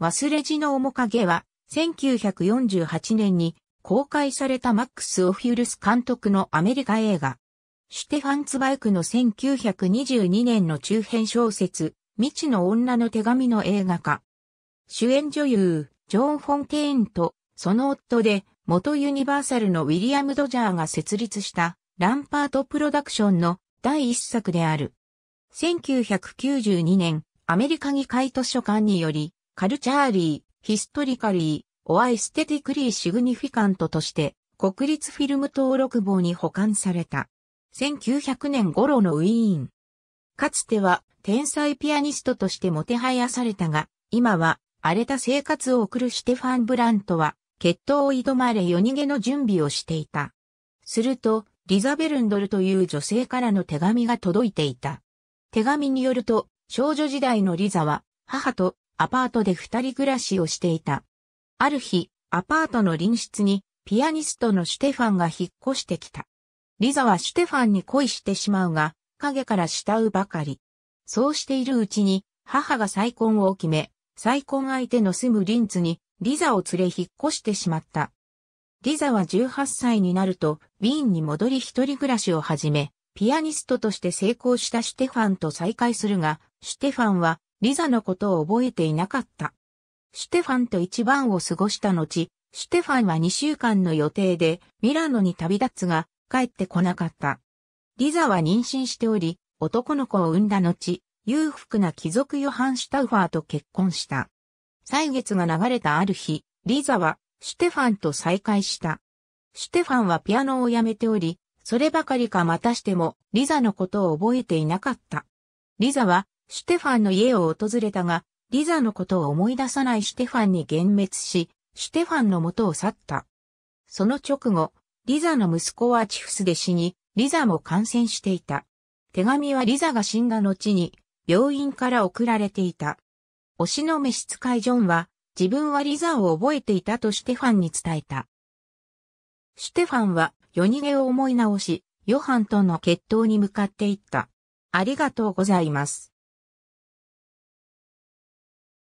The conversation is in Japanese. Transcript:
忘れ地の面影は、1948年に公開されたマックス・オフィルス監督のアメリカ映画。シュテファンツバイクの1922年の中編小説、未知の女の手紙の映画化。主演女優、ジョン・フォンテーンと、その夫で、元ユニバーサルのウィリアム・ドジャーが設立した、ランパート・プロダクションの第一作である。1992年、アメリカ議会図書館により、カルチャーリー、ヒストリカリー、オアエステティクリーシグニフィカントとして、国立フィルム登録簿に保管された。1900年頃のウィーン。かつては天才ピアニストとしてもてはやされたが、今は荒れた生活を送るシテファン・ブラントは、決闘を挑まれ夜逃げの準備をしていた。すると、リザベルンドルという女性からの手紙が届いていた。手紙によると、少女時代のリザは、母とアパートで二人暮らしをしていた。ある日、アパートの隣室にピアニストのシュテファンが引っ越してきた。リザはシュテファンに恋してしまうが、影から慕うばかり。そうしているうちに、母が再婚を決め、再婚相手の住むリンツに、リザを連れ引っ越してしまった。リザは18歳になると、ウィーンに戻り一人暮らしを始め、ピアニストとして成功したシュテファンと再会するが、シュテファンはリザのことを覚えていなかった。シュテファンと一晩を過ごした後、シュテファンは2週間の予定でミラノに旅立つが帰ってこなかった。リザは妊娠しており、男の子を産んだ後、裕福な貴族ヨハン・シュタウファーと結婚した。歳月が流れたある日、リザはシュテファンと再会した。シュテファンはピアノをやめており、そればかりかまたしてもリザのことを覚えていなかった。リザはシュテファンの家を訪れたが、リザのことを思い出さないシュテファンに幻滅し、シュテファンの元を去った。その直後、リザの息子はチフスで死に、リザも感染していた。手紙はリザが死んだ後に、病院から送られていた。推しの召使いジョンは、自分はリザを覚えていたとシュテファンに伝えた。シュテファンは、夜逃げを思い直し、ヨハンとの決闘に向かっていった。ありがとうございます。